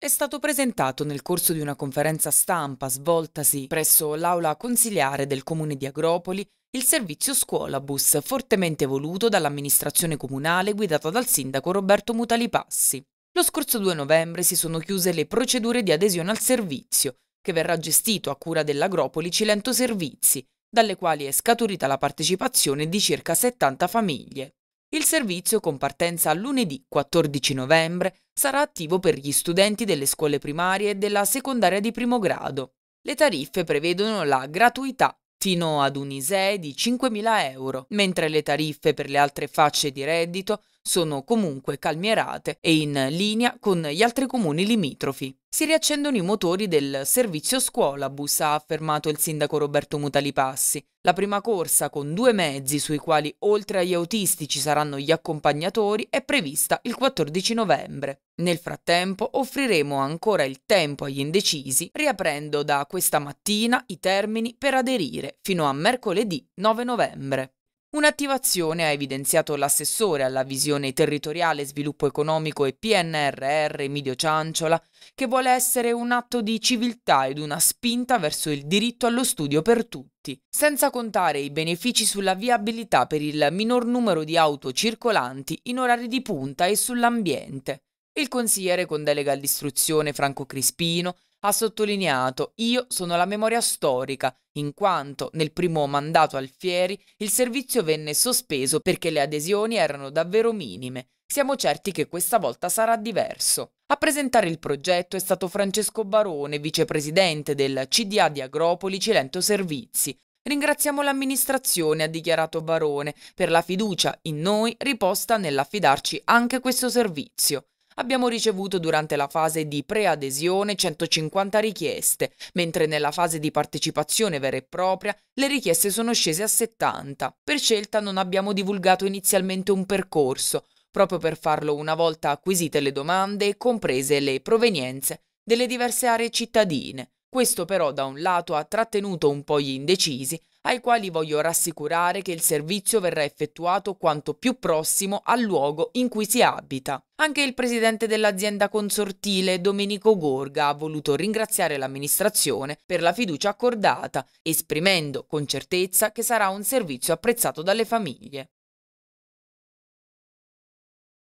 È stato presentato nel corso di una conferenza stampa svoltasi presso l'aula consiliare del comune di Agropoli il servizio scuolabus fortemente voluto dall'amministrazione comunale guidata dal sindaco Roberto Mutalipassi. Lo scorso 2 novembre si sono chiuse le procedure di adesione al servizio, che verrà gestito a cura dell'Agropoli Cilento Servizi, dalle quali è scaturita la partecipazione di circa 70 famiglie. Il servizio, con partenza lunedì 14 novembre, sarà attivo per gli studenti delle scuole primarie e della secondaria di primo grado. Le tariffe prevedono la gratuità fino ad un ISEE di 5.000 euro, mentre le tariffe per le altre facce di reddito sono comunque calmierate e in linea con gli altri comuni limitrofi. Si riaccendono i motori del servizio scuola, bus ha affermato il sindaco Roberto Mutalipassi. La prima corsa con due mezzi sui quali oltre agli autisti ci saranno gli accompagnatori è prevista il 14 novembre. Nel frattempo offriremo ancora il tempo agli indecisi, riaprendo da questa mattina i termini per aderire fino a mercoledì 9 novembre. Un'attivazione ha evidenziato l'assessore alla visione territoriale, sviluppo economico e PNRR Emilio Cianciola, che vuole essere un atto di civiltà ed una spinta verso il diritto allo studio per tutti, senza contare i benefici sulla viabilità per il minor numero di auto circolanti in orari di punta e sull'ambiente. Il consigliere con delega all'istruzione Franco Crispino ha sottolineato Io sono la memoria storica, in quanto nel primo mandato Alfieri il servizio venne sospeso perché le adesioni erano davvero minime. Siamo certi che questa volta sarà diverso. A presentare il progetto è stato Francesco Barone, vicepresidente del CDA di Agropoli Cilento Servizi. Ringraziamo l'amministrazione, ha dichiarato Barone, per la fiducia in noi riposta nell'affidarci anche questo servizio abbiamo ricevuto durante la fase di preadesione 150 richieste, mentre nella fase di partecipazione vera e propria le richieste sono scese a 70. Per scelta non abbiamo divulgato inizialmente un percorso, proprio per farlo una volta acquisite le domande e comprese le provenienze delle diverse aree cittadine. Questo però da un lato ha trattenuto un po' gli indecisi ai quali voglio rassicurare che il servizio verrà effettuato quanto più prossimo al luogo in cui si abita. Anche il presidente dell'azienda consortile, Domenico Gorga, ha voluto ringraziare l'amministrazione per la fiducia accordata, esprimendo con certezza che sarà un servizio apprezzato dalle famiglie.